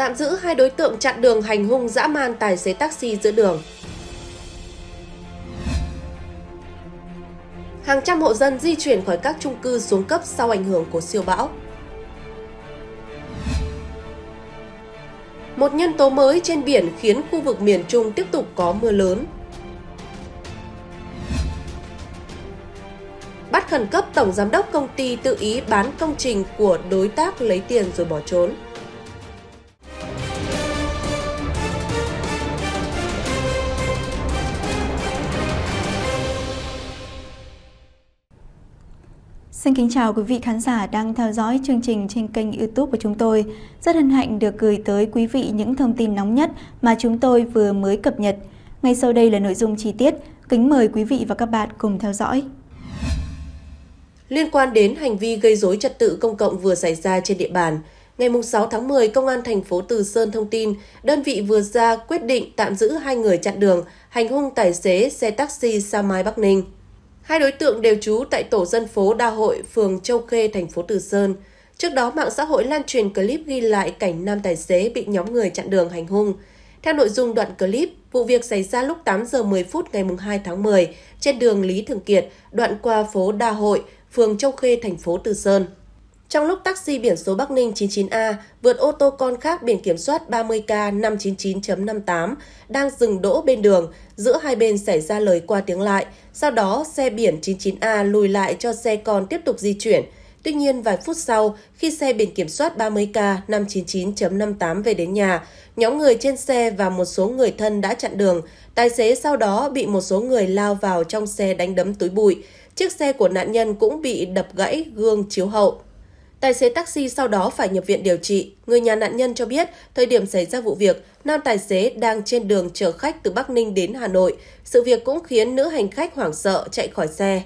tạm giữ hai đối tượng chặn đường hành hung dã man tài xế taxi giữa đường. Hàng trăm hộ dân di chuyển khỏi các trung cư xuống cấp sau ảnh hưởng của siêu bão. Một nhân tố mới trên biển khiến khu vực miền Trung tiếp tục có mưa lớn. Bắt khẩn cấp tổng giám đốc công ty tự ý bán công trình của đối tác lấy tiền rồi bỏ trốn. Xin kính chào quý vị khán giả đang theo dõi chương trình trên kênh youtube của chúng tôi. Rất hân hạnh được gửi tới quý vị những thông tin nóng nhất mà chúng tôi vừa mới cập nhật. Ngay sau đây là nội dung chi tiết. Kính mời quý vị và các bạn cùng theo dõi. Liên quan đến hành vi gây dối trật tự công cộng vừa xảy ra trên địa bàn, ngày 6 tháng 10, Công an thành phố Từ Sơn thông tin, đơn vị vừa ra quyết định tạm giữ hai người chặn đường, hành hung tài xế xe taxi Sa Mai Bắc Ninh. Hai đối tượng đều trú tại tổ dân phố Đa Hội, phường Châu Khê, thành phố Từ Sơn. Trước đó, mạng xã hội lan truyền clip ghi lại cảnh nam tài xế bị nhóm người chặn đường hành hung. Theo nội dung đoạn clip, vụ việc xảy ra lúc 8 giờ 10 phút ngày 2 tháng 10 trên đường Lý Thường Kiệt, đoạn qua phố Đa Hội, phường Châu Khê, thành phố Từ Sơn. Trong lúc taxi biển số Bắc Ninh 99A vượt ô tô con khác biển kiểm soát 30K599.58 đang dừng đỗ bên đường, giữa hai bên xảy ra lời qua tiếng lại. Sau đó, xe biển 99A lùi lại cho xe con tiếp tục di chuyển. Tuy nhiên, vài phút sau, khi xe biển kiểm soát 30K599.58 về đến nhà, nhóm người trên xe và một số người thân đã chặn đường. Tài xế sau đó bị một số người lao vào trong xe đánh đấm túi bụi. Chiếc xe của nạn nhân cũng bị đập gãy gương chiếu hậu. Tài xế taxi sau đó phải nhập viện điều trị. Người nhà nạn nhân cho biết, thời điểm xảy ra vụ việc, nam tài xế đang trên đường chở khách từ Bắc Ninh đến Hà Nội. Sự việc cũng khiến nữ hành khách hoảng sợ chạy khỏi xe.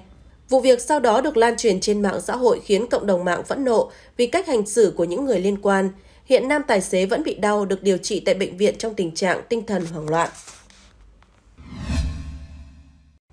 Vụ việc sau đó được lan truyền trên mạng xã hội khiến cộng đồng mạng phẫn nộ vì cách hành xử của những người liên quan. Hiện nam tài xế vẫn bị đau được điều trị tại bệnh viện trong tình trạng tinh thần hoảng loạn.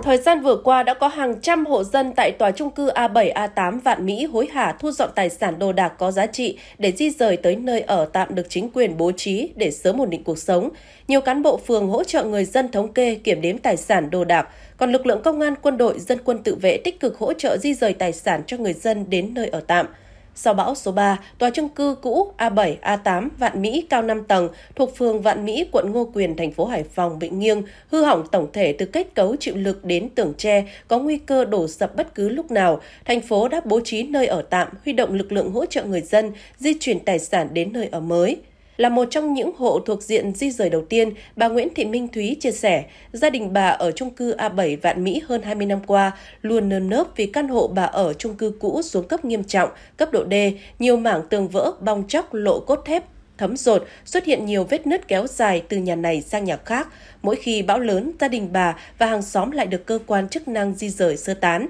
Thời gian vừa qua đã có hàng trăm hộ dân tại tòa trung cư A7, A8 Vạn Mỹ hối hả thu dọn tài sản đồ đạc có giá trị để di rời tới nơi ở tạm được chính quyền bố trí để sớm ổn định cuộc sống. Nhiều cán bộ phường hỗ trợ người dân thống kê kiểm đếm tài sản đồ đạc, còn lực lượng công an, quân đội, dân quân tự vệ tích cực hỗ trợ di rời tài sản cho người dân đến nơi ở tạm – sau bão số 3, tòa chung cư cũ A7, A8 Vạn Mỹ cao 5 tầng thuộc phường Vạn Mỹ, quận Ngô Quyền, thành phố Hải Phòng bị nghiêng, hư hỏng tổng thể từ kết cấu chịu lực đến tường tre, có nguy cơ đổ sập bất cứ lúc nào. Thành phố đã bố trí nơi ở tạm, huy động lực lượng hỗ trợ người dân di chuyển tài sản đến nơi ở mới. Là một trong những hộ thuộc diện di rời đầu tiên, bà Nguyễn Thị Minh Thúy chia sẻ, gia đình bà ở chung cư A7 Vạn Mỹ hơn 20 năm qua luôn nơm nớp vì căn hộ bà ở chung cư cũ xuống cấp nghiêm trọng, cấp độ D, nhiều mảng tường vỡ, bong chóc, lộ cốt thép, thấm rột, xuất hiện nhiều vết nứt kéo dài từ nhà này sang nhà khác. Mỗi khi bão lớn, gia đình bà và hàng xóm lại được cơ quan chức năng di rời sơ tán.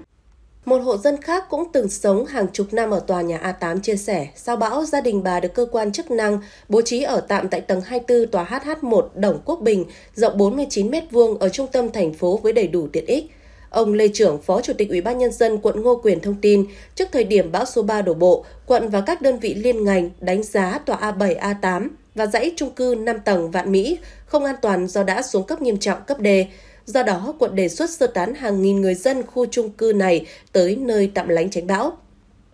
Một hộ dân khác cũng từng sống hàng chục năm ở tòa nhà A8 chia sẻ, sau bão gia đình bà được cơ quan chức năng bố trí ở tạm tại tầng 24 tòa HH1 Đồng Quốc Bình, rộng 49 m2 ở trung tâm thành phố với đầy đủ tiện ích. Ông Lê Trưởng, Phó Chủ tịch Ủy ban nhân dân quận Ngô Quyền thông tin, trước thời điểm bão số 3 đổ bộ, quận và các đơn vị liên ngành đánh giá tòa A7, A8 và dãy chung cư 5 tầng Vạn Mỹ không an toàn do đã xuống cấp nghiêm trọng cấp D. Do đó, quận đề xuất sơ tán hàng nghìn người dân khu trung cư này tới nơi tạm lánh tránh bão.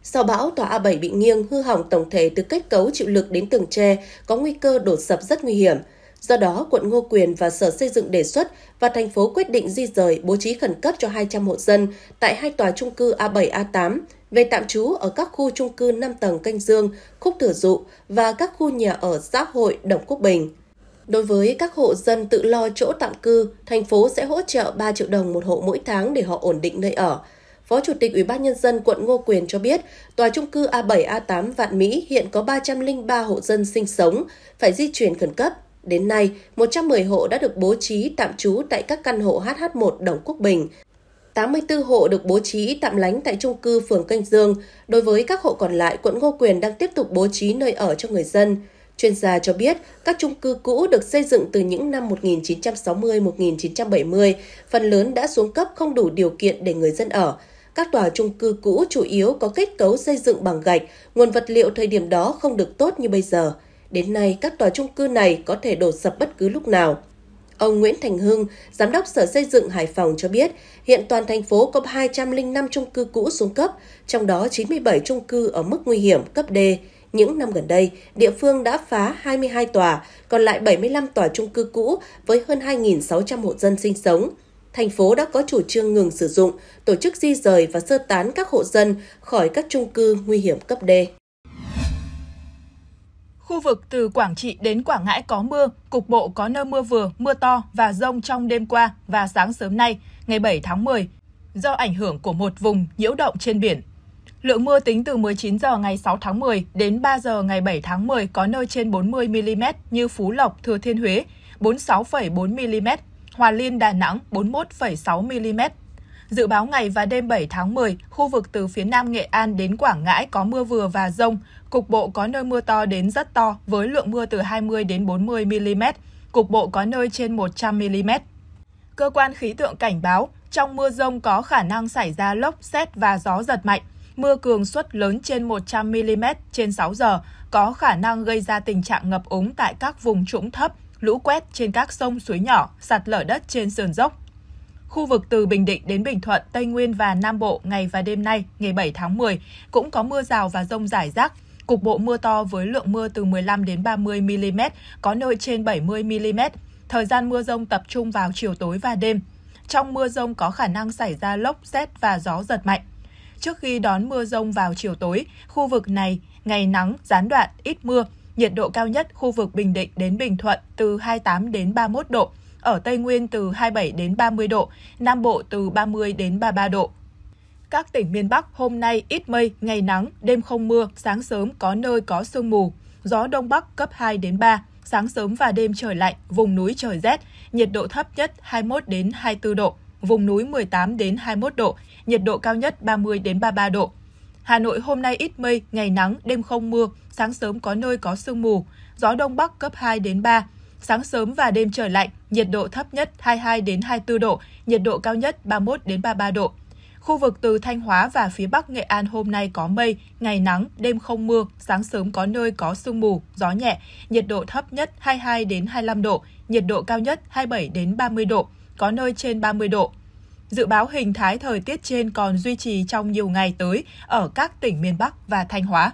Sau bão, tòa A7 bị nghiêng, hư hỏng tổng thể từ kết cấu chịu lực đến tường tre, có nguy cơ đổ sập rất nguy hiểm. Do đó, quận Ngô Quyền và Sở Xây dựng đề xuất và thành phố quyết định di rời bố trí khẩn cấp cho 200 hộ dân tại hai tòa trung cư A7, A8 về tạm trú ở các khu trung cư 5 tầng Canh Dương, Khúc Thừa Dụ và các khu nhà ở xã hội Đồng Quốc Bình. Đối với các hộ dân tự lo chỗ tạm cư, thành phố sẽ hỗ trợ 3 triệu đồng một hộ mỗi tháng để họ ổn định nơi ở. Phó Chủ tịch Ủy ban nhân dân quận Ngô Quyền cho biết, tòa trung cư A7 A8 Vạn Mỹ hiện có 303 hộ dân sinh sống, phải di chuyển khẩn cấp. Đến nay, 110 hộ đã được bố trí tạm trú tại các căn hộ HH1 Đồng Quốc Bình, 84 hộ được bố trí tạm lánh tại trung cư phường Canh Dương. Đối với các hộ còn lại, quận Ngô Quyền đang tiếp tục bố trí nơi ở cho người dân. Chuyên gia cho biết, các chung cư cũ được xây dựng từ những năm 1960-1970, phần lớn đã xuống cấp không đủ điều kiện để người dân ở. Các tòa chung cư cũ chủ yếu có kết cấu xây dựng bằng gạch, nguồn vật liệu thời điểm đó không được tốt như bây giờ. Đến nay, các tòa chung cư này có thể đổ sập bất cứ lúc nào. Ông Nguyễn Thành Hưng, Giám đốc Sở Xây dựng Hải Phòng cho biết, hiện toàn thành phố có 205 chung cư cũ xuống cấp, trong đó 97 chung cư ở mức nguy hiểm cấp D. Những năm gần đây, địa phương đã phá 22 tòa, còn lại 75 tòa trung cư cũ với hơn 2.600 hộ dân sinh sống. Thành phố đã có chủ trương ngừng sử dụng, tổ chức di rời và sơ tán các hộ dân khỏi các trung cư nguy hiểm cấp D. Khu vực từ Quảng Trị đến Quảng Ngãi có mưa, cục bộ có nơi mưa vừa, mưa to và rông trong đêm qua và sáng sớm nay, ngày 7 tháng 10, do ảnh hưởng của một vùng nhiễu động trên biển. Lượng mưa tính từ 19 giờ ngày 6 tháng 10 đến 3 giờ ngày 7 tháng 10 có nơi trên 40 mm như Phú Lộc, Thừa Thiên Huế 46,4 mm, Hòa Liên, Đà Nẵng 41,6 mm. Dự báo ngày và đêm 7 tháng 10, khu vực từ phía Nam Nghệ An đến Quảng Ngãi có mưa vừa và rông, cục bộ có nơi mưa to đến rất to với lượng mưa từ 20 đến 40 mm, cục bộ có nơi trên 100 mm. Cơ quan khí tượng cảnh báo, trong mưa rông có khả năng xảy ra lốc, xét và gió giật mạnh – mưa cường suất lớn trên 100 mm trên 6 giờ có khả năng gây ra tình trạng ngập úng tại các vùng trũng thấp, lũ quét trên các sông suối nhỏ, sạt lở đất trên sườn dốc. Khu vực từ Bình Định đến Bình Thuận, Tây Nguyên và Nam Bộ ngày và đêm nay, ngày 7 tháng 10, cũng có mưa rào và rông rải rác, cục bộ mưa to với lượng mưa từ 15 đến 30 mm, có nơi trên 70 mm. Thời gian mưa rông tập trung vào chiều tối và đêm. Trong mưa rông có khả năng xảy ra lốc, xét và gió giật mạnh trước khi đón mưa rông vào chiều tối. Khu vực này ngày nắng, gián đoạn, ít mưa, nhiệt độ cao nhất khu vực Bình Định đến Bình Thuận từ 28 đến 31 độ, ở Tây Nguyên từ 27 đến 30 độ, Nam Bộ từ 30 đến 33 độ. Các tỉnh miền Bắc hôm nay ít mây, ngày nắng, đêm không mưa, sáng sớm có nơi có sương mù, gió đông bắc cấp 2 đến 3, sáng sớm và đêm trời lạnh, vùng núi trời rét, nhiệt độ thấp nhất 21 đến 24 độ vùng núi 18 đến 21 độ, nhiệt độ cao nhất 30 đến 33 độ. Hà Nội hôm nay ít mây, ngày nắng, đêm không mưa, sáng sớm có nơi có sương mù, gió đông bắc cấp 2 đến 3. Sáng sớm và đêm trời lạnh, nhiệt độ thấp nhất 22 đến 24 độ, nhiệt độ cao nhất 31 đến 33 độ. Khu vực từ Thanh Hóa và phía Bắc Nghệ An hôm nay có mây, ngày nắng, đêm không mưa, sáng sớm có nơi có sương mù, gió nhẹ, nhiệt độ thấp nhất 22 đến 25 độ, nhiệt độ cao nhất 27 đến 30 độ có nơi trên 30 độ. Dự báo hình thái thời tiết trên còn duy trì trong nhiều ngày tới ở các tỉnh miền Bắc và Thanh Hóa.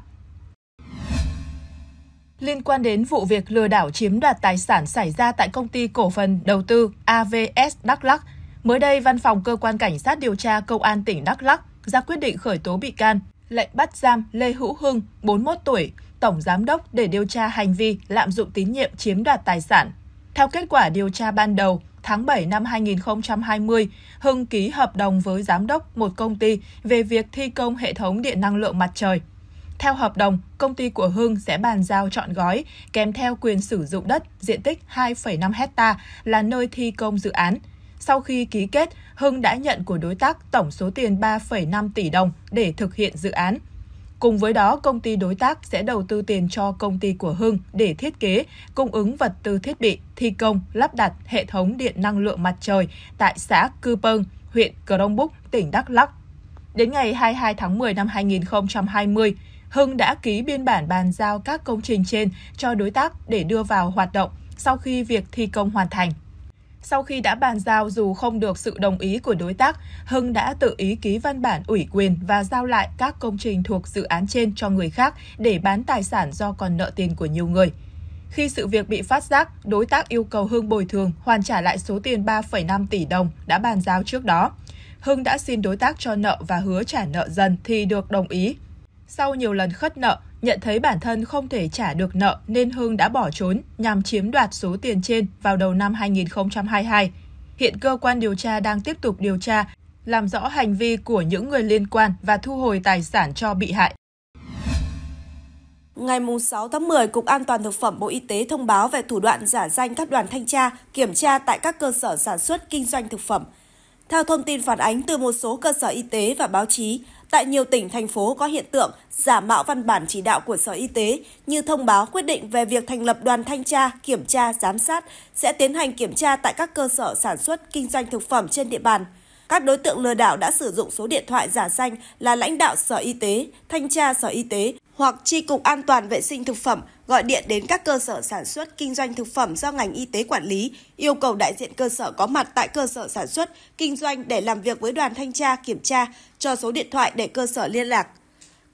Liên quan đến vụ việc lừa đảo chiếm đoạt tài sản xảy ra tại công ty cổ phần đầu tư AVS Đắk Lắk, mới đây văn phòng cơ quan cảnh sát điều tra công an tỉnh Đắk Lắk ra quyết định khởi tố bị can, lệnh bắt giam Lê Hữu Hưng, 41 tuổi, tổng giám đốc để điều tra hành vi lạm dụng tín nhiệm chiếm đoạt tài sản. Theo kết quả điều tra ban đầu, tháng 7 năm 2020, Hưng ký hợp đồng với giám đốc một công ty về việc thi công hệ thống điện năng lượng mặt trời. Theo hợp đồng, công ty của Hưng sẽ bàn giao chọn gói kèm theo quyền sử dụng đất diện tích 2,5 hecta là nơi thi công dự án. Sau khi ký kết, Hưng đã nhận của đối tác tổng số tiền 3,5 tỷ đồng để thực hiện dự án. Cùng với đó, công ty đối tác sẽ đầu tư tiền cho công ty của Hưng để thiết kế, cung ứng vật tư thiết bị, thi công, lắp đặt hệ thống điện năng lượng mặt trời tại xã Cư pơn, huyện Cờ Đông Búc, tỉnh Đắk Lắc. Đến ngày 22 tháng 10 năm 2020, Hưng đã ký biên bản bàn giao các công trình trên cho đối tác để đưa vào hoạt động sau khi việc thi công hoàn thành. Sau khi đã bàn giao dù không được sự đồng ý của đối tác, Hưng đã tự ý ký văn bản ủy quyền và giao lại các công trình thuộc dự án trên cho người khác để bán tài sản do còn nợ tiền của nhiều người. Khi sự việc bị phát giác, đối tác yêu cầu Hưng bồi thường, hoàn trả lại số tiền 3,5 tỷ đồng đã bàn giao trước đó. Hưng đã xin đối tác cho nợ và hứa trả nợ dần thì được đồng ý. Sau nhiều lần khất nợ, Nhận thấy bản thân không thể trả được nợ nên Hưng đã bỏ trốn nhằm chiếm đoạt số tiền trên vào đầu năm 2022. Hiện cơ quan điều tra đang tiếp tục điều tra, làm rõ hành vi của những người liên quan và thu hồi tài sản cho bị hại. Ngày 6 tháng 10, Cục An toàn Thực phẩm Bộ Y tế thông báo về thủ đoạn giả danh các đoàn thanh tra, kiểm tra tại các cơ sở sản xuất kinh doanh thực phẩm. Theo thông tin phản ánh từ một số cơ sở y tế và báo chí, Tại nhiều tỉnh, thành phố có hiện tượng giả mạo văn bản chỉ đạo của Sở Y tế như thông báo quyết định về việc thành lập đoàn thanh tra, kiểm tra, giám sát sẽ tiến hành kiểm tra tại các cơ sở sản xuất, kinh doanh thực phẩm trên địa bàn. Các đối tượng lừa đảo đã sử dụng số điện thoại giả danh là lãnh đạo Sở Y tế, thanh tra Sở Y tế hoặc Tri Cục An toàn Vệ sinh Thực phẩm gọi điện đến các cơ sở sản xuất kinh doanh thực phẩm do ngành y tế quản lý, yêu cầu đại diện cơ sở có mặt tại cơ sở sản xuất, kinh doanh để làm việc với đoàn thanh tra, kiểm tra, cho số điện thoại để cơ sở liên lạc.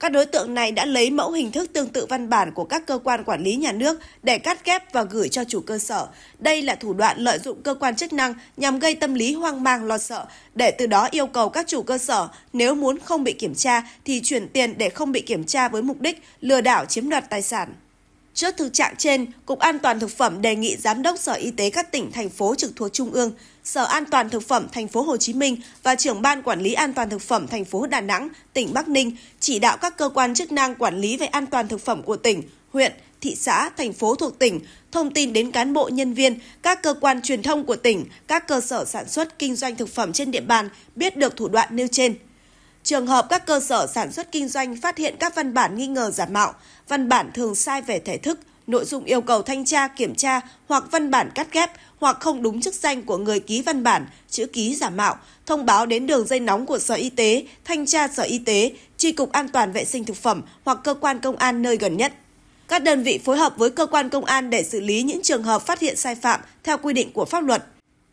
Các đối tượng này đã lấy mẫu hình thức tương tự văn bản của các cơ quan quản lý nhà nước để cắt ghép và gửi cho chủ cơ sở. Đây là thủ đoạn lợi dụng cơ quan chức năng nhằm gây tâm lý hoang mang lo sợ, để từ đó yêu cầu các chủ cơ sở nếu muốn không bị kiểm tra thì chuyển tiền để không bị kiểm tra với mục đích lừa đảo chiếm đoạt tài sản. Trước thực trạng trên, Cục An toàn thực phẩm đề nghị giám đốc Sở Y tế các tỉnh thành phố trực thuộc Trung ương, Sở An toàn thực phẩm thành phố Hồ Chí Minh và trưởng ban quản lý an toàn thực phẩm thành phố Đà Nẵng, tỉnh Bắc Ninh chỉ đạo các cơ quan chức năng quản lý về an toàn thực phẩm của tỉnh, huyện, thị xã, thành phố thuộc tỉnh thông tin đến cán bộ nhân viên, các cơ quan truyền thông của tỉnh, các cơ sở sản xuất kinh doanh thực phẩm trên địa bàn biết được thủ đoạn nêu trên Trường hợp các cơ sở sản xuất kinh doanh phát hiện các văn bản nghi ngờ giả mạo, văn bản thường sai về thể thức, nội dung yêu cầu thanh tra, kiểm tra hoặc văn bản cắt ghép hoặc không đúng chức danh của người ký văn bản, chữ ký giả mạo, thông báo đến đường dây nóng của Sở Y tế, Thanh tra Sở Y tế, Tri Cục An toàn Vệ sinh Thực phẩm hoặc cơ quan công an nơi gần nhất. Các đơn vị phối hợp với cơ quan công an để xử lý những trường hợp phát hiện sai phạm theo quy định của pháp luật.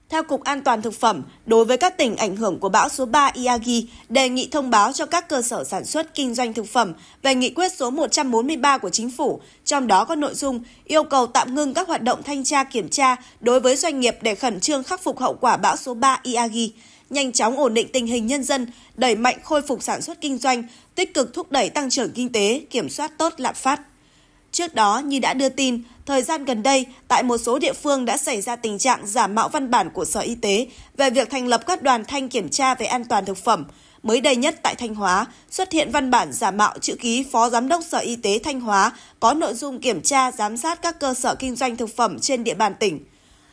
Theo Cục An toàn Thực phẩm, đối với các tỉnh ảnh hưởng của bão số 3 Iagi, đề nghị thông báo cho các cơ sở sản xuất kinh doanh thực phẩm về nghị quyết số 143 của Chính phủ, trong đó có nội dung yêu cầu tạm ngưng các hoạt động thanh tra kiểm tra đối với doanh nghiệp để khẩn trương khắc phục hậu quả bão số 3 Iagi, nhanh chóng ổn định tình hình nhân dân, đẩy mạnh khôi phục sản xuất kinh doanh, tích cực thúc đẩy tăng trưởng kinh tế, kiểm soát tốt lạm phát. Trước đó, như đã đưa tin, thời gian gần đây, tại một số địa phương đã xảy ra tình trạng giả mạo văn bản của Sở Y tế về việc thành lập các đoàn thanh kiểm tra về an toàn thực phẩm. Mới đây nhất tại Thanh Hóa, xuất hiện văn bản giả mạo chữ ký Phó Giám đốc Sở Y tế Thanh Hóa có nội dung kiểm tra giám sát các cơ sở kinh doanh thực phẩm trên địa bàn tỉnh.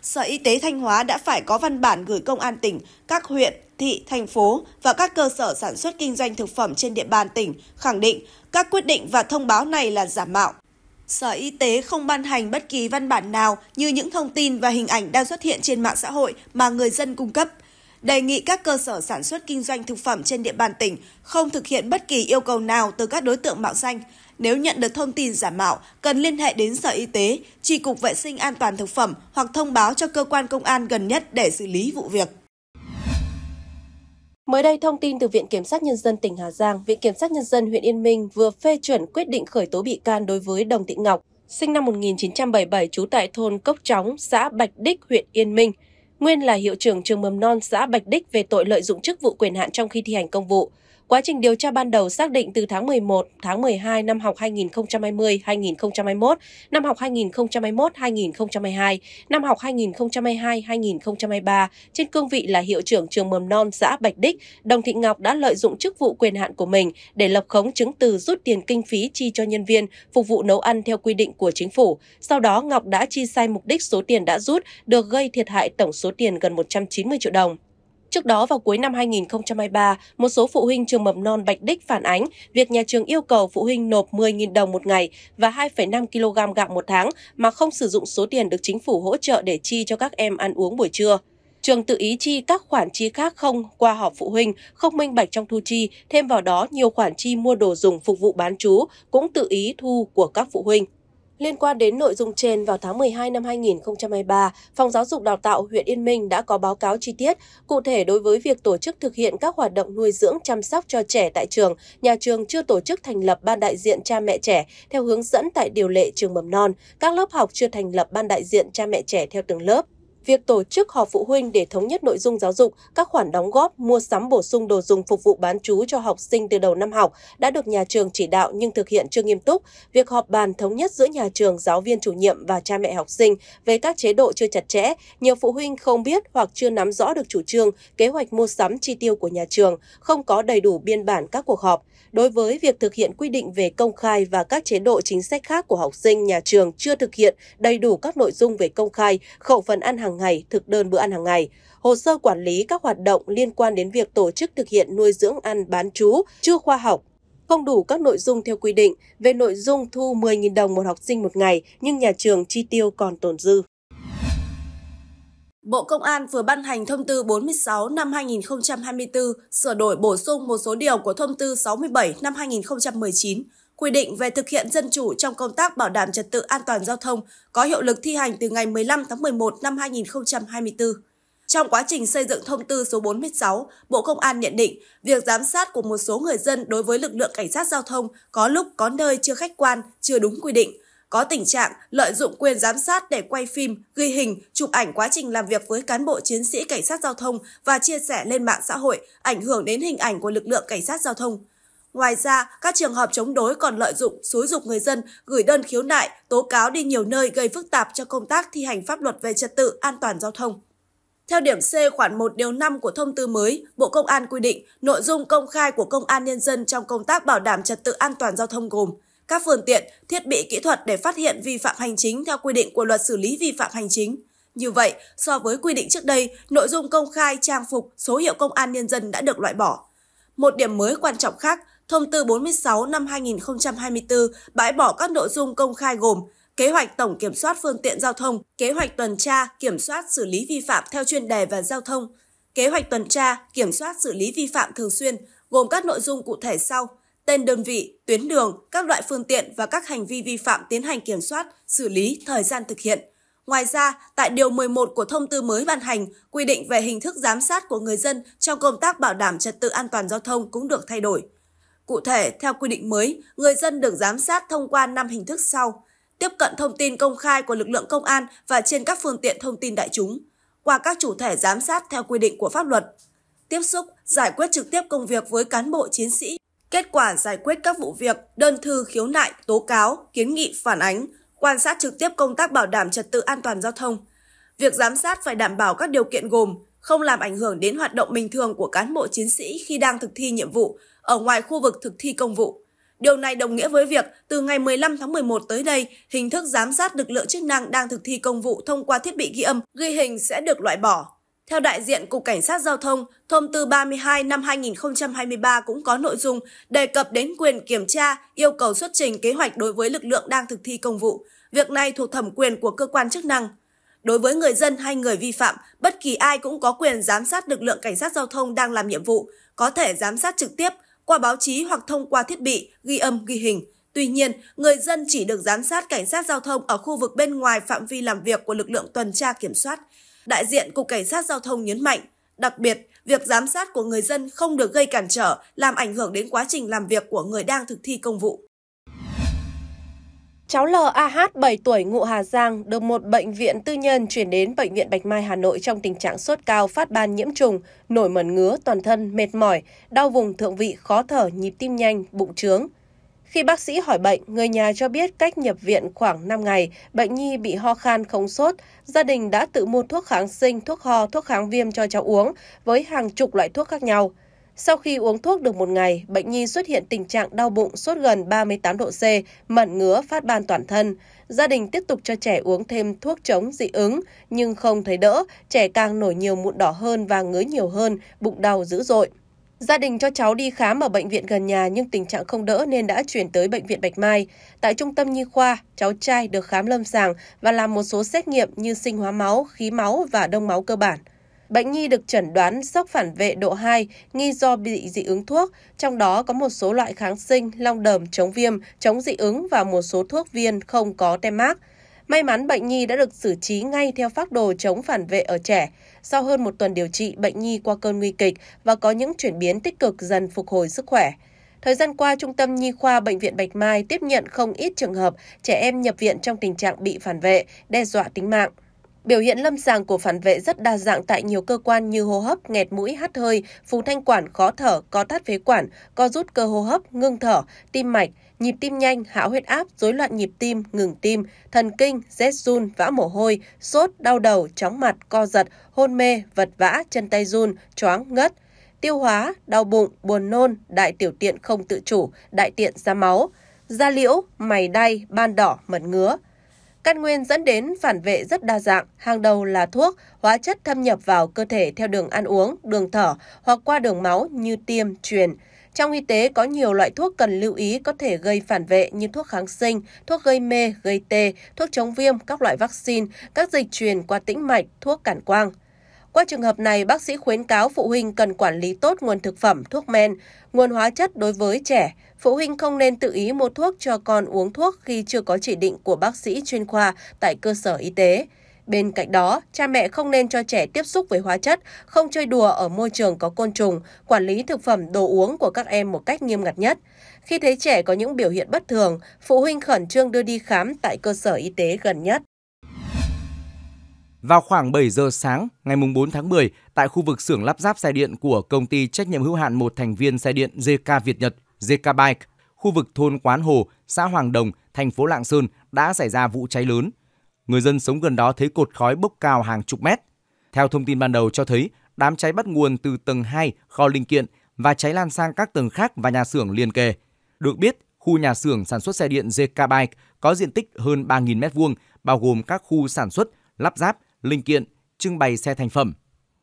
Sở Y tế Thanh Hóa đã phải có văn bản gửi công an tỉnh, các huyện, thị, thành phố và các cơ sở sản xuất kinh doanh thực phẩm trên địa bàn tỉnh khẳng định các quyết định và thông báo này là giả mạo. Sở Y tế không ban hành bất kỳ văn bản nào như những thông tin và hình ảnh đang xuất hiện trên mạng xã hội mà người dân cung cấp. Đề nghị các cơ sở sản xuất kinh doanh thực phẩm trên địa bàn tỉnh không thực hiện bất kỳ yêu cầu nào từ các đối tượng mạo danh. Nếu nhận được thông tin giả mạo, cần liên hệ đến Sở Y tế, Tri cục Vệ sinh An toàn Thực phẩm hoặc thông báo cho cơ quan công an gần nhất để xử lý vụ việc. Mới đây, thông tin từ Viện Kiểm sát Nhân dân tỉnh Hà Giang, Viện Kiểm sát Nhân dân huyện Yên Minh vừa phê chuẩn quyết định khởi tố bị can đối với Đồng Thị Ngọc, sinh năm 1977, trú tại thôn Cốc Chóng, xã Bạch Đích, huyện Yên Minh. Nguyên là hiệu trưởng trường mầm non xã Bạch Đích về tội lợi dụng chức vụ quyền hạn trong khi thi hành công vụ. Quá trình điều tra ban đầu xác định từ tháng 11, tháng 12 năm học 2020-2021, năm học 2021-2022, năm học 2022-2023 trên cương vị là hiệu trưởng trường mầm non xã Bạch Đích, Đồng Thị Ngọc đã lợi dụng chức vụ quyền hạn của mình để lập khống chứng từ rút tiền kinh phí chi cho nhân viên phục vụ nấu ăn theo quy định của chính phủ. Sau đó, Ngọc đã chi sai mục đích số tiền đã rút được gây thiệt hại tổng số tiền gần 190 triệu đồng. Trước đó vào cuối năm 2023, một số phụ huynh trường mầm non Bạch Đích phản ánh việc nhà trường yêu cầu phụ huynh nộp 10.000 đồng một ngày và 2,5 kg gạo một tháng mà không sử dụng số tiền được chính phủ hỗ trợ để chi cho các em ăn uống buổi trưa. Trường tự ý chi các khoản chi khác không qua họp phụ huynh, không minh bạch trong thu chi, thêm vào đó nhiều khoản chi mua đồ dùng phục vụ bán chú cũng tự ý thu của các phụ huynh. Liên quan đến nội dung trên, vào tháng 12 năm 2023, Phòng Giáo dục Đào tạo huyện Yên Minh đã có báo cáo chi tiết cụ thể đối với việc tổ chức thực hiện các hoạt động nuôi dưỡng chăm sóc cho trẻ tại trường, nhà trường chưa tổ chức thành lập ban đại diện cha mẹ trẻ theo hướng dẫn tại điều lệ trường mầm non, các lớp học chưa thành lập ban đại diện cha mẹ trẻ theo từng lớp việc tổ chức họp phụ huynh để thống nhất nội dung giáo dục, các khoản đóng góp, mua sắm bổ sung đồ dùng phục vụ bán chú cho học sinh từ đầu năm học đã được nhà trường chỉ đạo nhưng thực hiện chưa nghiêm túc. Việc họp bàn thống nhất giữa nhà trường, giáo viên chủ nhiệm và cha mẹ học sinh về các chế độ chưa chặt chẽ, nhiều phụ huynh không biết hoặc chưa nắm rõ được chủ trương, kế hoạch mua sắm chi tiêu của nhà trường, không có đầy đủ biên bản các cuộc họp đối với việc thực hiện quy định về công khai và các chế độ chính sách khác của học sinh, nhà trường chưa thực hiện đầy đủ các nội dung về công khai, khẩu phần ăn hàng ngày, thực đơn bữa ăn hàng ngày, hồ sơ quản lý các hoạt động liên quan đến việc tổ chức thực hiện nuôi dưỡng ăn bán chú chưa khoa học, không đủ các nội dung theo quy định về nội dung thu 10.000 đồng một học sinh một ngày nhưng nhà trường chi tiêu còn tồn dư. Bộ Công an vừa ban hành thông tư 46 năm 2024 sửa đổi bổ sung một số điều của thông tư 67 năm 2019 quy định về thực hiện dân chủ trong công tác bảo đảm trật tự an toàn giao thông có hiệu lực thi hành từ ngày 15 tháng 11 năm 2024. Trong quá trình xây dựng thông tư số 46, Bộ Công an nhận định việc giám sát của một số người dân đối với lực lượng cảnh sát giao thông có lúc có nơi chưa khách quan, chưa đúng quy định, có tình trạng lợi dụng quyền giám sát để quay phim, ghi hình, chụp ảnh quá trình làm việc với cán bộ chiến sĩ cảnh sát giao thông và chia sẻ lên mạng xã hội, ảnh hưởng đến hình ảnh của lực lượng cảnh sát giao thông. Ngoài ra, các trường hợp chống đối còn lợi dụng, xúi dục người dân gửi đơn khiếu nại, tố cáo đi nhiều nơi gây phức tạp cho công tác thi hành pháp luật về trật tự an toàn giao thông. Theo điểm C khoản 1 điều 5 của thông tư mới, Bộ Công an quy định nội dung công khai của công an nhân dân trong công tác bảo đảm trật tự an toàn giao thông gồm các phương tiện, thiết bị kỹ thuật để phát hiện vi phạm hành chính theo quy định của luật xử lý vi phạm hành chính. Như vậy, so với quy định trước đây, nội dung công khai trang phục, số hiệu công an nhân dân đã được loại bỏ. Một điểm mới quan trọng khác, Thông tư 46 năm 2024 bãi bỏ các nội dung công khai gồm kế hoạch tổng kiểm soát phương tiện giao thông, kế hoạch tuần tra, kiểm soát xử lý vi phạm theo chuyên đề và giao thông, kế hoạch tuần tra, kiểm soát xử lý vi phạm thường xuyên gồm các nội dung cụ thể sau – tên đơn vị, tuyến đường, các loại phương tiện và các hành vi vi phạm tiến hành kiểm soát, xử lý, thời gian thực hiện. Ngoài ra, tại Điều 11 của thông tư mới ban hành, quy định về hình thức giám sát của người dân trong công tác bảo đảm trật tự an toàn giao thông cũng được thay đổi. Cụ thể, theo quy định mới, người dân được giám sát thông qua 5 hình thức sau. Tiếp cận thông tin công khai của lực lượng công an và trên các phương tiện thông tin đại chúng, qua các chủ thể giám sát theo quy định của pháp luật. Tiếp xúc, giải quyết trực tiếp công việc với cán bộ chiến sĩ kết quả giải quyết các vụ việc, đơn thư khiếu nại, tố cáo, kiến nghị phản ánh, quan sát trực tiếp công tác bảo đảm trật tự an toàn giao thông. Việc giám sát phải đảm bảo các điều kiện gồm không làm ảnh hưởng đến hoạt động bình thường của cán bộ chiến sĩ khi đang thực thi nhiệm vụ ở ngoài khu vực thực thi công vụ. Điều này đồng nghĩa với việc từ ngày 15 tháng 11 tới đây, hình thức giám sát lực lượng chức năng đang thực thi công vụ thông qua thiết bị ghi âm, ghi hình sẽ được loại bỏ. Theo đại diện Cục Cảnh sát Giao thông, thông tư 32 năm 2023 cũng có nội dung đề cập đến quyền kiểm tra, yêu cầu xuất trình kế hoạch đối với lực lượng đang thực thi công vụ. Việc này thuộc thẩm quyền của cơ quan chức năng. Đối với người dân hay người vi phạm, bất kỳ ai cũng có quyền giám sát lực lượng cảnh sát giao thông đang làm nhiệm vụ, có thể giám sát trực tiếp qua báo chí hoặc thông qua thiết bị ghi âm ghi hình. Tuy nhiên, người dân chỉ được giám sát cảnh sát giao thông ở khu vực bên ngoài phạm vi làm việc của lực lượng tuần tra kiểm soát. Đại diện Cục Cảnh sát Giao thông nhấn mạnh, đặc biệt, việc giám sát của người dân không được gây cản trở, làm ảnh hưởng đến quá trình làm việc của người đang thực thi công vụ. Cháu LAH 7 tuổi ngụ Hà Giang được một bệnh viện tư nhân chuyển đến bệnh viện Bạch Mai Hà Nội trong tình trạng sốt cao, phát ban nhiễm trùng, nổi mẩn ngứa toàn thân, mệt mỏi, đau vùng thượng vị, khó thở, nhịp tim nhanh, bụng trướng. Khi bác sĩ hỏi bệnh, người nhà cho biết cách nhập viện khoảng 5 ngày, bệnh nhi bị ho khan không sốt. Gia đình đã tự mua thuốc kháng sinh, thuốc ho, thuốc kháng viêm cho cháu uống với hàng chục loại thuốc khác nhau. Sau khi uống thuốc được một ngày, bệnh nhi xuất hiện tình trạng đau bụng sốt gần 38 độ C, mẩn ngứa phát ban toàn thân. Gia đình tiếp tục cho trẻ uống thêm thuốc chống dị ứng, nhưng không thấy đỡ, trẻ càng nổi nhiều mụn đỏ hơn và ngứa nhiều hơn, bụng đau dữ dội. Gia đình cho cháu đi khám ở bệnh viện gần nhà nhưng tình trạng không đỡ nên đã chuyển tới bệnh viện Bạch Mai. Tại trung tâm nhi khoa, cháu trai được khám lâm sàng và làm một số xét nghiệm như sinh hóa máu, khí máu và đông máu cơ bản. Bệnh nhi được chẩn đoán sốc phản vệ độ 2, nghi do bị dị ứng thuốc, trong đó có một số loại kháng sinh, long đờm, chống viêm, chống dị ứng và một số thuốc viên không có tem mác. May mắn bệnh nhi đã được xử trí ngay theo phác đồ chống phản vệ ở trẻ. Sau hơn một tuần điều trị, bệnh nhi qua cơn nguy kịch và có những chuyển biến tích cực dần phục hồi sức khỏe. Thời gian qua, Trung tâm Nhi khoa Bệnh viện Bạch Mai tiếp nhận không ít trường hợp trẻ em nhập viện trong tình trạng bị phản vệ, đe dọa tính mạng. Biểu hiện lâm sàng của phản vệ rất đa dạng tại nhiều cơ quan như hô hấp, nghẹt mũi, hắt hơi, phù thanh quản, khó thở, co thắt phế quản, co rút cơ hô hấp, ngưng thở, tim mạch, nhịp tim nhanh, hạ huyết áp, rối loạn nhịp tim, ngừng tim, thần kinh, rét run, vã mồ hôi, sốt, đau đầu, chóng mặt, co giật, hôn mê, vật vã, chân tay run, choáng, ngất, tiêu hóa, đau bụng, buồn nôn, đại tiểu tiện không tự chủ, đại tiện ra máu, da liễu, mày đay, ban đỏ, mẩn ngứa. Căn nguyên dẫn đến phản vệ rất đa dạng, hàng đầu là thuốc, hóa chất thâm nhập vào cơ thể theo đường ăn uống, đường thở hoặc qua đường máu như tiêm, truyền. Trong y tế có nhiều loại thuốc cần lưu ý có thể gây phản vệ như thuốc kháng sinh, thuốc gây mê, gây tê, thuốc chống viêm, các loại vaccine, các dịch truyền qua tĩnh mạch, thuốc cản quang. Qua trường hợp này, bác sĩ khuyến cáo phụ huynh cần quản lý tốt nguồn thực phẩm, thuốc men, nguồn hóa chất đối với trẻ. Phụ huynh không nên tự ý mua thuốc cho con uống thuốc khi chưa có chỉ định của bác sĩ chuyên khoa tại cơ sở y tế. Bên cạnh đó, cha mẹ không nên cho trẻ tiếp xúc với hóa chất, không chơi đùa ở môi trường có côn trùng, quản lý thực phẩm đồ uống của các em một cách nghiêm ngặt nhất. Khi thấy trẻ có những biểu hiện bất thường, phụ huynh khẩn trương đưa đi khám tại cơ sở y tế gần nhất. Vào khoảng 7 giờ sáng ngày 4 tháng 10, tại khu vực xưởng lắp ráp xe điện của công ty trách nhiệm hữu hạn một thành viên xe điện JK Việt Nhật, JK Bike, khu vực thôn Quán Hồ, xã Hoàng Đồng, thành phố Lạng Sơn đã xảy ra vụ cháy lớn – Người dân sống gần đó thấy cột khói bốc cao hàng chục mét. Theo thông tin ban đầu cho thấy, đám cháy bắt nguồn từ tầng 2 kho linh kiện và cháy lan sang các tầng khác và nhà xưởng liền kề. Được biết, khu nhà xưởng sản xuất xe điện ZK Bike có diện tích hơn 3.000 m2, bao gồm các khu sản xuất, lắp ráp, linh kiện, trưng bày xe thành phẩm.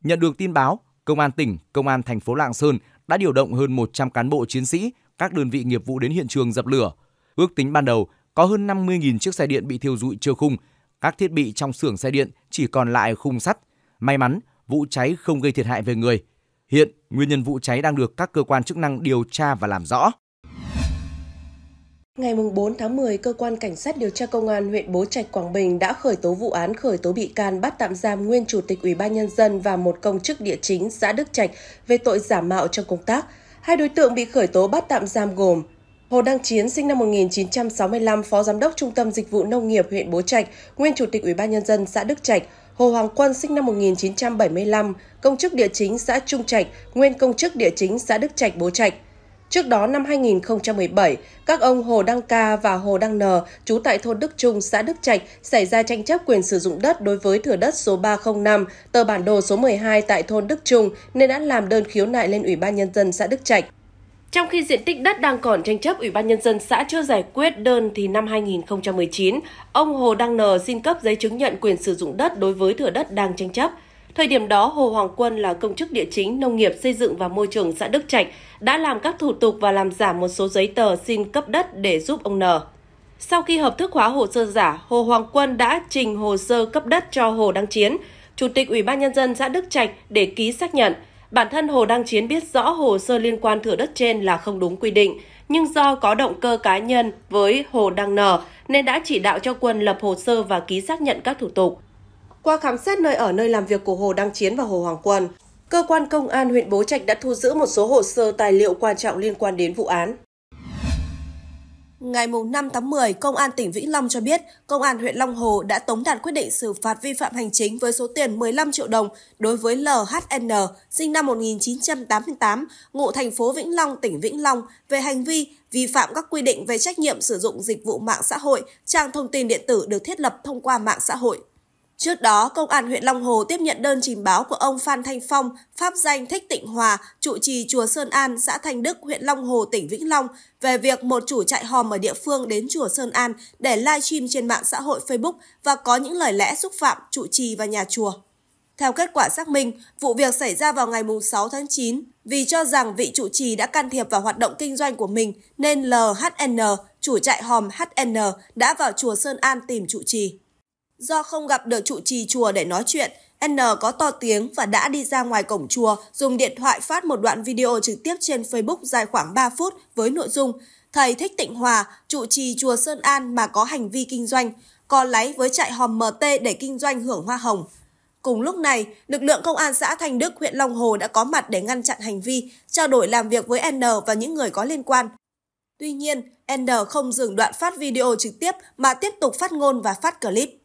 Nhận được tin báo, Công an tỉnh, Công an thành phố Lạng Sơn đã điều động hơn 100 cán bộ chiến sĩ, các đơn vị nghiệp vụ đến hiện trường dập lửa. Ước tính ban đầu, có hơn 50.000 chiếc xe điện bị thiêu rụi trơ khung, các thiết bị trong xưởng xe điện chỉ còn lại khung sắt. May mắn, vụ cháy không gây thiệt hại về người. Hiện, nguyên nhân vụ cháy đang được các cơ quan chức năng điều tra và làm rõ. Ngày 4 tháng 10, Cơ quan Cảnh sát điều tra Công an huyện Bố Trạch, Quảng Bình đã khởi tố vụ án khởi tố bị can bắt tạm giam nguyên Chủ tịch Ủy ban Nhân dân và một công chức địa chính xã Đức Trạch về tội giả mạo trong công tác. Hai đối tượng bị khởi tố bắt tạm giam gồm Hồ Đăng Chiến sinh năm 1965, Phó Giám đốc Trung tâm Dịch vụ Nông nghiệp huyện Bố Trạch, nguyên Chủ tịch Ủy ban Nhân dân xã Đức Trạch, Hồ Hoàng Quân sinh năm 1975, công chức địa chính xã Trung Trạch, nguyên công chức địa chính xã Đức Trạch Bố Trạch. Trước đó năm 2017, các ông Hồ Đăng Ca và Hồ Đăng N, trú tại thôn Đức Trung, xã Đức Trạch, xảy ra tranh chấp quyền sử dụng đất đối với thửa đất số 305, tờ bản đồ số 12 tại thôn Đức Trung nên đã làm đơn khiếu nại lên Ủy ban Nhân dân xã Đức Trạch. Trong khi diện tích đất đang còn tranh chấp, Ủy ban Nhân dân xã chưa giải quyết đơn thì năm 2019, ông Hồ Đăng Nờ xin cấp giấy chứng nhận quyền sử dụng đất đối với thửa đất đang tranh chấp. Thời điểm đó, Hồ Hoàng Quân là công chức địa chính, nông nghiệp, xây dựng và môi trường xã Đức Trạch đã làm các thủ tục và làm giả một số giấy tờ xin cấp đất để giúp ông Nờ. Sau khi hợp thức hóa hồ sơ giả, Hồ Hoàng Quân đã trình hồ sơ cấp đất cho Hồ Đăng Chiến, Chủ tịch Ủy ban Nhân dân xã Đức Trạch để ký xác nhận – Bản thân Hồ Đăng Chiến biết rõ hồ sơ liên quan thửa đất trên là không đúng quy định, nhưng do có động cơ cá nhân với Hồ Đăng Nở nên đã chỉ đạo cho Quân lập hồ sơ và ký xác nhận các thủ tục. Qua khám xét nơi ở nơi làm việc của Hồ Đăng Chiến và Hồ Hoàng Quân, cơ quan công an huyện Bố Trạch đã thu giữ một số hồ sơ tài liệu quan trọng liên quan đến vụ án. Ngày 5 tháng 10, Công an tỉnh Vĩnh Long cho biết, Công an huyện Long Hồ đã tống đạt quyết định xử phạt vi phạm hành chính với số tiền 15 triệu đồng đối với LHN, sinh năm 1988, ngụ thành phố Vĩnh Long, tỉnh Vĩnh Long, về hành vi vi phạm các quy định về trách nhiệm sử dụng dịch vụ mạng xã hội, trang thông tin điện tử được thiết lập thông qua mạng xã hội. Trước đó, Công an huyện Long Hồ tiếp nhận đơn trình báo của ông Phan Thanh Phong, pháp danh Thích Tịnh Hòa, trụ trì chùa Sơn An, xã Thanh Đức, huyện Long Hồ, tỉnh Vĩnh Long, về việc một chủ trại hòm ở địa phương đến chùa Sơn An để livestream trên mạng xã hội Facebook và có những lời lẽ xúc phạm trụ trì và nhà chùa. Theo kết quả xác minh, vụ việc xảy ra vào ngày 6 tháng 9 vì cho rằng vị trụ trì đã can thiệp vào hoạt động kinh doanh của mình nên LHN, chủ trại hòm HN đã vào chùa Sơn An tìm trụ trì. Do không gặp được trụ trì chùa để nói chuyện, N có to tiếng và đã đi ra ngoài cổng chùa dùng điện thoại phát một đoạn video trực tiếp trên Facebook dài khoảng 3 phút với nội dung Thầy thích tịnh hòa, trụ trì chùa Sơn An mà có hành vi kinh doanh, có láy với trại hòm MT để kinh doanh hưởng hoa hồng. Cùng lúc này, lực lượng công an xã Thành Đức, huyện Long Hồ đã có mặt để ngăn chặn hành vi, trao đổi làm việc với N và những người có liên quan. Tuy nhiên, N không dừng đoạn phát video trực tiếp mà tiếp tục phát ngôn và phát clip.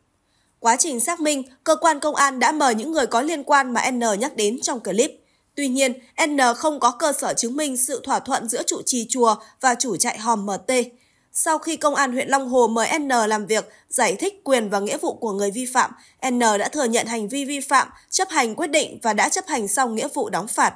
Quá trình xác minh, cơ quan công an đã mời những người có liên quan mà N nhắc đến trong clip. Tuy nhiên, N không có cơ sở chứng minh sự thỏa thuận giữa chủ trì chùa và chủ trại hòm MT. Sau khi công an huyện Long Hồ mời N làm việc, giải thích quyền và nghĩa vụ của người vi phạm, N đã thừa nhận hành vi vi phạm, chấp hành quyết định và đã chấp hành xong nghĩa vụ đóng phạt.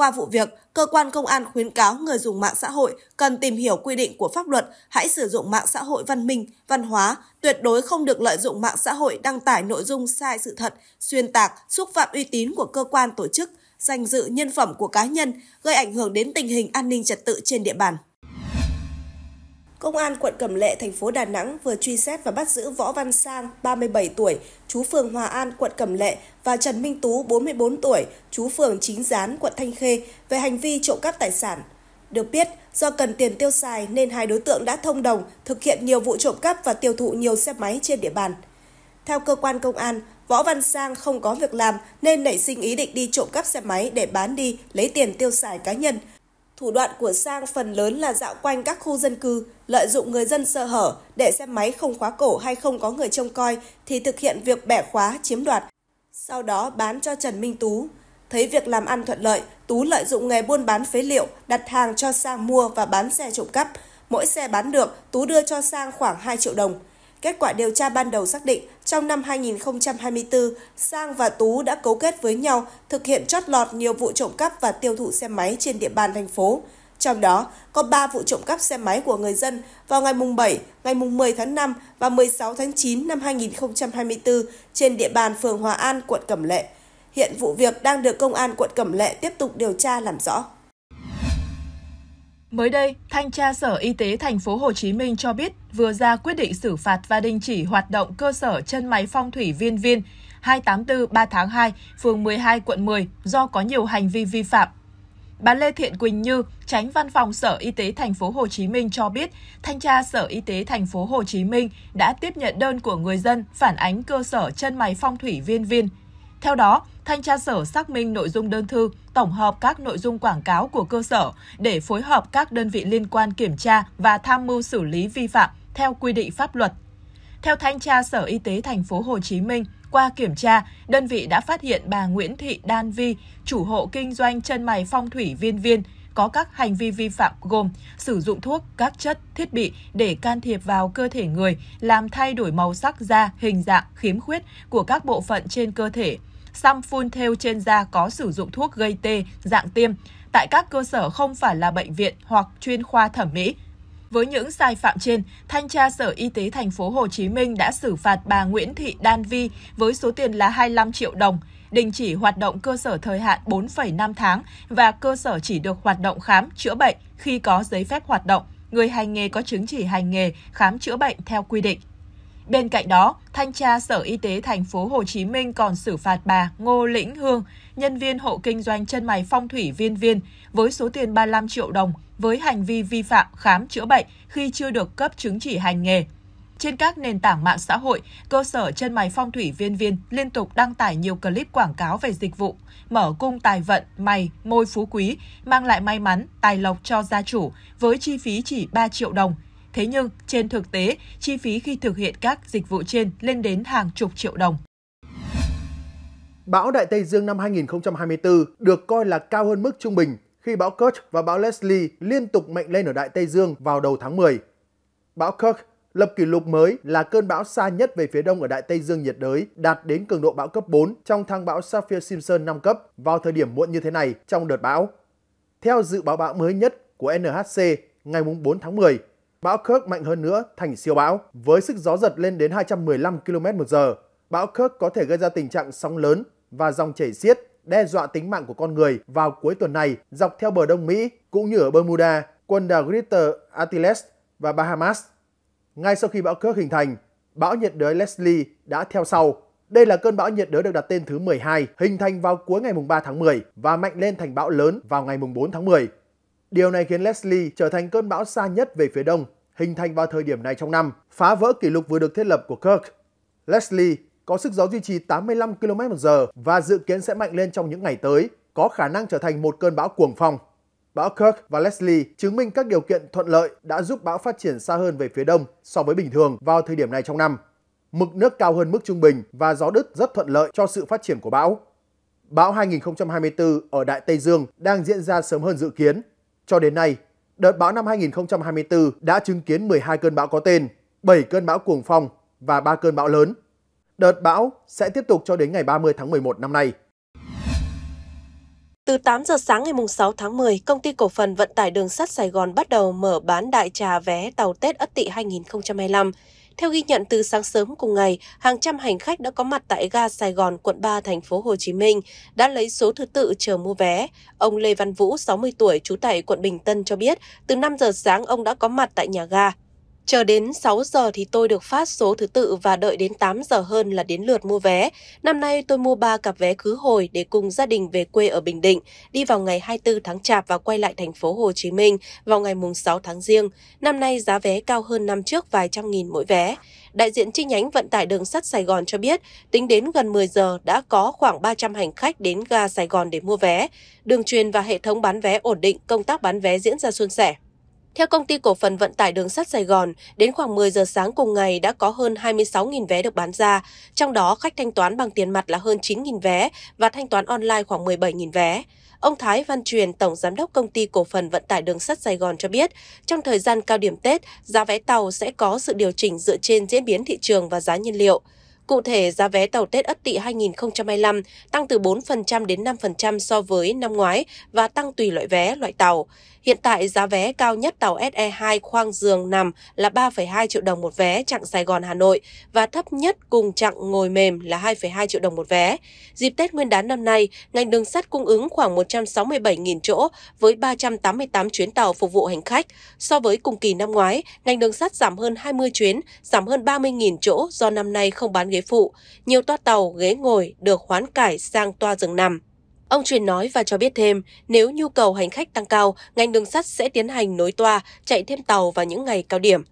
Qua vụ việc, cơ quan công an khuyến cáo người dùng mạng xã hội cần tìm hiểu quy định của pháp luật, hãy sử dụng mạng xã hội văn minh, văn hóa, tuyệt đối không được lợi dụng mạng xã hội đăng tải nội dung sai sự thật, xuyên tạc, xúc phạm uy tín của cơ quan tổ chức, danh dự nhân phẩm của cá nhân, gây ảnh hưởng đến tình hình an ninh trật tự trên địa bàn. Công an quận Cẩm Lệ, thành phố Đà Nẵng vừa truy xét và bắt giữ Võ Văn Sang, 37 tuổi, chú phường Hòa An, quận Cẩm Lệ và Trần Minh Tú, 44 tuổi, chú phường Chính Gián, quận Thanh Khê về hành vi trộm cắp tài sản. Được biết, do cần tiền tiêu xài nên hai đối tượng đã thông đồng thực hiện nhiều vụ trộm cắp và tiêu thụ nhiều xe máy trên địa bàn. Theo cơ quan công an, Võ Văn Sang không có việc làm nên nảy sinh ý định đi trộm cắp xe máy để bán đi lấy tiền tiêu xài cá nhân, thủ đoạn của Sang phần lớn là dạo quanh các khu dân cư, lợi dụng người dân sơ hở để xe máy không khóa cổ hay không có người trông coi thì thực hiện việc bẻ khóa chiếm đoạt, sau đó bán cho Trần Minh Tú. Thấy việc làm ăn thuận lợi, Tú lợi dụng nghề buôn bán phế liệu, đặt hàng cho Sang mua và bán xe trộm cắp. Mỗi xe bán được, Tú đưa cho Sang khoảng 2 triệu đồng. Kết quả điều tra ban đầu xác định, trong năm 2024, Sang và Tú đã cấu kết với nhau thực hiện chót lọt nhiều vụ trộm cắp và tiêu thụ xe máy trên địa bàn thành phố. Trong đó, có 3 vụ trộm cắp xe máy của người dân vào ngày mùng 7, ngày mùng 10 tháng 5 và 16 tháng 9 năm 2024 trên địa bàn phường Hòa An, quận Cẩm Lệ. Hiện vụ việc đang được Công an quận Cẩm Lệ tiếp tục điều tra làm rõ. Mới đây, thanh tra Sở Y tế thành phố Hồ Chí Minh cho biết vừa ra quyết định xử phạt và đình chỉ hoạt động cơ sở chân máy phong thủy Viên Viên 284 3 tháng 2, phường 12 quận 10 do có nhiều hành vi vi phạm. Bà Lê Thiện Quỳnh Như, Tránh Văn phòng Sở Y tế thành phố Hồ Chí Minh cho biết, thanh tra Sở Y tế thành phố Hồ Chí Minh đã tiếp nhận đơn của người dân phản ánh cơ sở chân máy phong thủy Viên Viên theo đó, thanh tra sở xác minh nội dung đơn thư, tổng hợp các nội dung quảng cáo của cơ sở để phối hợp các đơn vị liên quan kiểm tra và tham mưu xử lý vi phạm theo quy định pháp luật. Theo thanh tra Sở Y tế thành phố Hồ Chí Minh, qua kiểm tra, đơn vị đã phát hiện bà Nguyễn Thị Đan Vi, chủ hộ kinh doanh chân mày phong thủy Viên Viên, có các hành vi vi phạm gồm sử dụng thuốc, các chất, thiết bị để can thiệp vào cơ thể người, làm thay đổi màu sắc da, hình dạng, khiếm khuyết của các bộ phận trên cơ thể, xăm phun theo trên da có sử dụng thuốc gây tê dạng tiêm tại các cơ sở không phải là bệnh viện hoặc chuyên khoa thẩm mỹ. Với những sai phạm trên, thanh tra Sở Y tế thành phố Hồ Chí Minh đã xử phạt bà Nguyễn Thị Đan Vi với số tiền là 25 triệu đồng, đình chỉ hoạt động cơ sở thời hạn 4,5 tháng và cơ sở chỉ được hoạt động khám chữa bệnh khi có giấy phép hoạt động, người hành nghề có chứng chỉ hành nghề khám chữa bệnh theo quy định. Bên cạnh đó, thanh tra Sở Y tế thành phố Hồ Chí Minh còn xử phạt bà Ngô Lĩnh Hương, nhân viên hộ kinh doanh chân mày phong thủy Viên Viên với số tiền 35 triệu đồng với hành vi vi phạm khám chữa bệnh khi chưa được cấp chứng chỉ hành nghề. Trên các nền tảng mạng xã hội, cơ sở chân mày phong thủy viên viên liên tục đăng tải nhiều clip quảng cáo về dịch vụ mở cung tài vận, mày, môi phú quý, mang lại may mắn, tài lộc cho gia chủ với chi phí chỉ 3 triệu đồng Thế nhưng, trên thực tế, chi phí khi thực hiện các dịch vụ trên lên đến hàng chục triệu đồng. Bão Đại Tây Dương năm 2024 được coi là cao hơn mức trung bình khi bão Kurt và bão Leslie liên tục mạnh lên ở Đại Tây Dương vào đầu tháng 10. Bão Kurt lập kỷ lục mới là cơn bão xa nhất về phía đông ở Đại Tây Dương nhiệt đới, đạt đến cường độ bão cấp 4 trong thang bão Saffir-Simpson 5 cấp vào thời điểm muộn như thế này trong đợt bão. Theo dự báo bão mới nhất của NHC ngày 4 tháng 10, Bão Kirk mạnh hơn nữa thành siêu bão. Với sức gió giật lên đến 215 km một giờ, bão Kirk có thể gây ra tình trạng sóng lớn và dòng chảy xiết đe dọa tính mạng của con người vào cuối tuần này dọc theo bờ Đông Mỹ cũng như ở Bermuda, quần đảo Greater Antilles và Bahamas. Ngay sau khi bão Kirk hình thành, bão nhiệt đới Leslie đã theo sau. Đây là cơn bão nhiệt đới được đặt tên thứ 12, hình thành vào cuối ngày 3 tháng 10 và mạnh lên thành bão lớn vào ngày 4 tháng 10. Điều này khiến Leslie trở thành cơn bão xa nhất về phía đông, hình thành vào thời điểm này trong năm, phá vỡ kỷ lục vừa được thiết lập của Kirk. Leslie có sức gió duy trì 85 km/h và dự kiến sẽ mạnh lên trong những ngày tới, có khả năng trở thành một cơn bão cuồng phong. Bão Kirk và Leslie chứng minh các điều kiện thuận lợi đã giúp bão phát triển xa hơn về phía đông so với bình thường vào thời điểm này trong năm. Mực nước cao hơn mức trung bình và gió đứt rất thuận lợi cho sự phát triển của bão. Bão 2024 ở Đại Tây Dương đang diễn ra sớm hơn dự kiến cho đến nay, đợt bão năm 2024 đã chứng kiến 12 cơn bão có tên, 7 cơn bão cuồng phong và 3 cơn bão lớn. Đợt bão sẽ tiếp tục cho đến ngày 30 tháng 11 năm nay. Từ 8 giờ sáng ngày 6 tháng 10, công ty cổ phần vận tải đường sắt Sài Gòn bắt đầu mở bán đại trà vé tàu Tết Ất Tỵ 2025. Theo ghi nhận từ sáng sớm cùng ngày, hàng trăm hành khách đã có mặt tại ga Sài Gòn, quận 3, thành phố Hồ Chí Minh, đã lấy số thứ tự chờ mua vé. Ông Lê Văn Vũ, 60 tuổi, trú tại quận Bình Tân cho biết, từ 5 giờ sáng ông đã có mặt tại nhà ga. Chờ đến 6 giờ thì tôi được phát số thứ tự và đợi đến 8 giờ hơn là đến lượt mua vé. Năm nay tôi mua 3 cặp vé khứ hồi để cùng gia đình về quê ở Bình Định, đi vào ngày 24 tháng Chạp và quay lại thành phố Hồ Chí Minh vào ngày mùng 6 tháng Giêng. Năm nay giá vé cao hơn năm trước vài trăm nghìn mỗi vé. Đại diện chi nhánh vận tải đường sắt Sài Gòn cho biết, tính đến gần 10 giờ đã có khoảng 300 hành khách đến ga Sài Gòn để mua vé. Đường truyền và hệ thống bán vé ổn định, công tác bán vé diễn ra suôn sẻ. Theo công ty cổ phần vận tải đường sắt Sài Gòn, đến khoảng 10 giờ sáng cùng ngày đã có hơn 26.000 vé được bán ra, trong đó khách thanh toán bằng tiền mặt là hơn 9.000 vé và thanh toán online khoảng 17.000 vé. Ông Thái Văn Truyền, Tổng Giám đốc Công ty Cổ phần Vận tải Đường sắt Sài Gòn cho biết, trong thời gian cao điểm Tết, giá vé tàu sẽ có sự điều chỉnh dựa trên diễn biến thị trường và giá nhiên liệu. Cụ thể, giá vé tàu Tết Ất Tỵ 2025 tăng từ 4% đến 5% so với năm ngoái và tăng tùy loại vé, loại tàu. Hiện tại giá vé cao nhất tàu SE2 khoang giường nằm là 3,2 triệu đồng một vé chặng Sài Gòn Hà Nội và thấp nhất cùng chặng ngồi mềm là 2,2 triệu đồng một vé. Dịp Tết Nguyên đán năm nay, ngành đường sắt cung ứng khoảng 167.000 chỗ với 388 chuyến tàu phục vụ hành khách. So với cùng kỳ năm ngoái, ngành đường sắt giảm hơn 20 chuyến, giảm hơn 30.000 chỗ do năm nay không bán ghế phụ. Nhiều toa tàu, ghế ngồi được hoán cải sang toa giường nằm. Ông Truyền nói và cho biết thêm, nếu nhu cầu hành khách tăng cao, ngành đường sắt sẽ tiến hành nối toa, chạy thêm tàu vào những ngày cao điểm.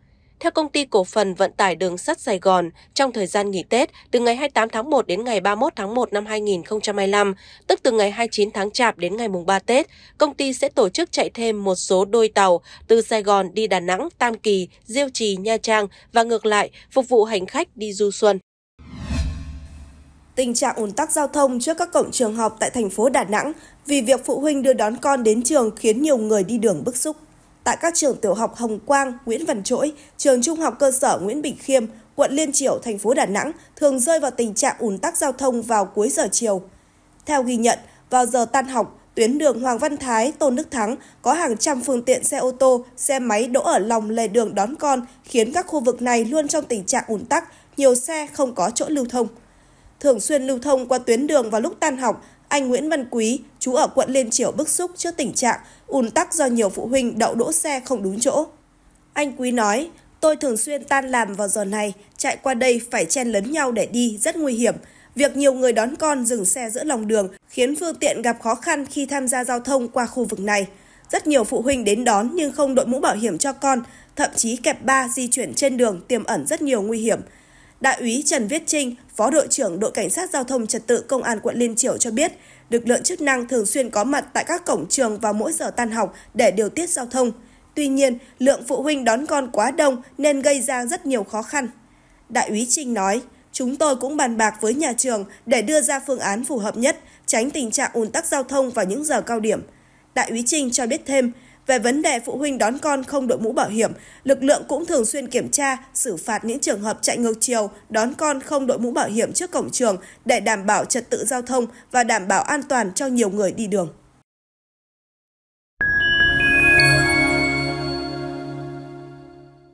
Theo công ty cổ phần vận tải đường sắt Sài Gòn, trong thời gian nghỉ Tết từ ngày 28 tháng 1 đến ngày 31 tháng 1 năm 2025, tức từ ngày 29 tháng Chạp đến ngày mùng 3 Tết, công ty sẽ tổ chức chạy thêm một số đôi tàu từ Sài Gòn đi Đà Nẵng, Tam Kỳ, Diêu Trì, Nha Trang và ngược lại, phục vụ hành khách đi du xuân tình trạng ùn tắc giao thông trước các cổng trường học tại thành phố Đà Nẵng vì việc phụ huynh đưa đón con đến trường khiến nhiều người đi đường bức xúc. Tại các trường tiểu học Hồng Quang, Nguyễn Văn Trỗi, trường trung học cơ sở Nguyễn Bình Khiêm, quận Liên Triểu, thành phố Đà Nẵng thường rơi vào tình trạng ùn tắc giao thông vào cuối giờ chiều. Theo ghi nhận, vào giờ tan học, tuyến đường Hoàng Văn Thái, Tôn Đức Thắng có hàng trăm phương tiện xe ô tô, xe máy đỗ ở lòng lề đường đón con, khiến các khu vực này luôn trong tình trạng ùn tắc, nhiều xe không có chỗ lưu thông thường xuyên lưu thông qua tuyến đường vào lúc tan học, anh Nguyễn Văn Quý, chú ở quận Liên Triểu bức xúc trước tình trạng ùn tắc do nhiều phụ huynh đậu đỗ xe không đúng chỗ. Anh Quý nói, tôi thường xuyên tan làm vào giờ này, chạy qua đây phải chen lấn nhau để đi, rất nguy hiểm. Việc nhiều người đón con dừng xe giữa lòng đường khiến phương tiện gặp khó khăn khi tham gia giao thông qua khu vực này. Rất nhiều phụ huynh đến đón nhưng không đội mũ bảo hiểm cho con, thậm chí kẹp ba di chuyển trên đường tiềm ẩn rất nhiều nguy hiểm – Đại úy Trần Viết Trinh, Phó đội trưởng đội cảnh sát giao thông trật tự công an quận Liên Triểu cho biết, lực lượng chức năng thường xuyên có mặt tại các cổng trường vào mỗi giờ tan học để điều tiết giao thông. Tuy nhiên, lượng phụ huynh đón con quá đông nên gây ra rất nhiều khó khăn. Đại úy Trinh nói, chúng tôi cũng bàn bạc với nhà trường để đưa ra phương án phù hợp nhất, tránh tình trạng ùn tắc giao thông vào những giờ cao điểm. Đại úy Trinh cho biết thêm, về vấn đề phụ huynh đón con không đội mũ bảo hiểm, lực lượng cũng thường xuyên kiểm tra, xử phạt những trường hợp chạy ngược chiều, đón con không đội mũ bảo hiểm trước cổng trường để đảm bảo trật tự giao thông và đảm bảo an toàn cho nhiều người đi đường.